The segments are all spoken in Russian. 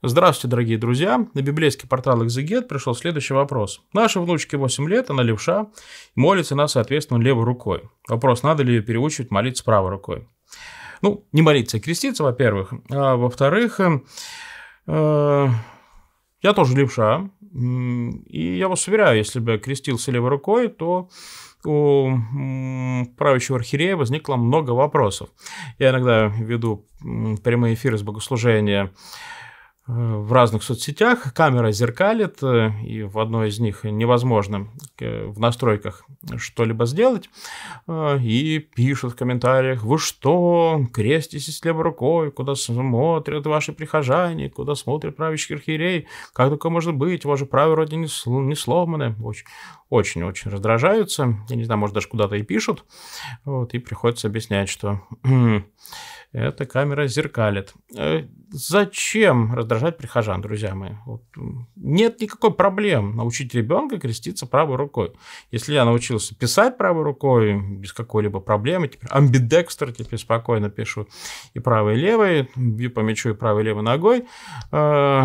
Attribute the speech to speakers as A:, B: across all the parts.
A: Здравствуйте, дорогие друзья! На библейский портал «Экзегет» пришел следующий вопрос. Наша внучке 8 лет, она левша, молится она, соответственно, левой рукой. Вопрос, надо ли ее переучивать молиться правой рукой? Ну, не молиться, а креститься, во-первых. А во-вторых, э, э я тоже левша, и я вас уверяю, если бы я крестился левой рукой, то у правящего архиерея возникло много вопросов. Я иногда веду прямые эфиры с богослужения Э, в разных соцсетях, камера зеркалит, э, и в одной из них невозможно э, в настройках что-либо сделать, и пишут в комментариях, вы что, креститесь левой рукой, куда смотрят ваши прихожане, куда смотрят правящий архиерей, как только может быть, ваше правое вроде не, сломаны очень-очень раздражаются, я не знаю, может, даже куда-то и пишут, вот, и приходится объяснять, что эта камера зеркалит. Э, зачем раздражать прихожан, друзья мои? Вот. Нет никакой проблем научить ребенка креститься правой рукой. Если я научился писать правой рукой без какой-либо проблемы, теперь амбидекстер теперь спокойно пишу и правой, и левой, бью по мячу и правой, и левой ногой, э,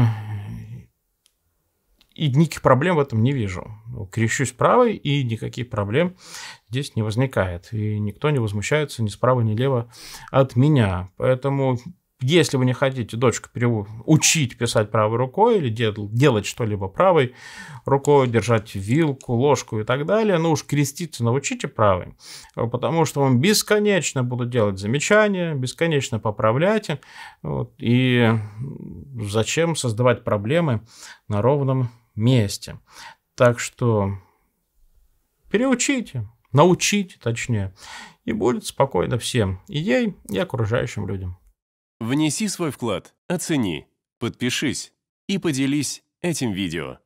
A: и никаких проблем в этом не вижу. Крещусь правой, и никаких проблем здесь не возникает. И никто не возмущается ни справа, ни лево от меня. Поэтому если вы не хотите дочку перев... учить писать правой рукой или дел... делать что-либо правой рукой, держать вилку, ложку и так далее, ну уж креститься научите правой, потому что вам бесконечно будут делать замечания, бесконечно поправляйте. Вот, и зачем создавать проблемы на ровном месте. Так что переучите, научите точнее, и будет спокойно всем, и ей, и окружающим людям. Внеси свой вклад, оцени, подпишись и поделись этим видео.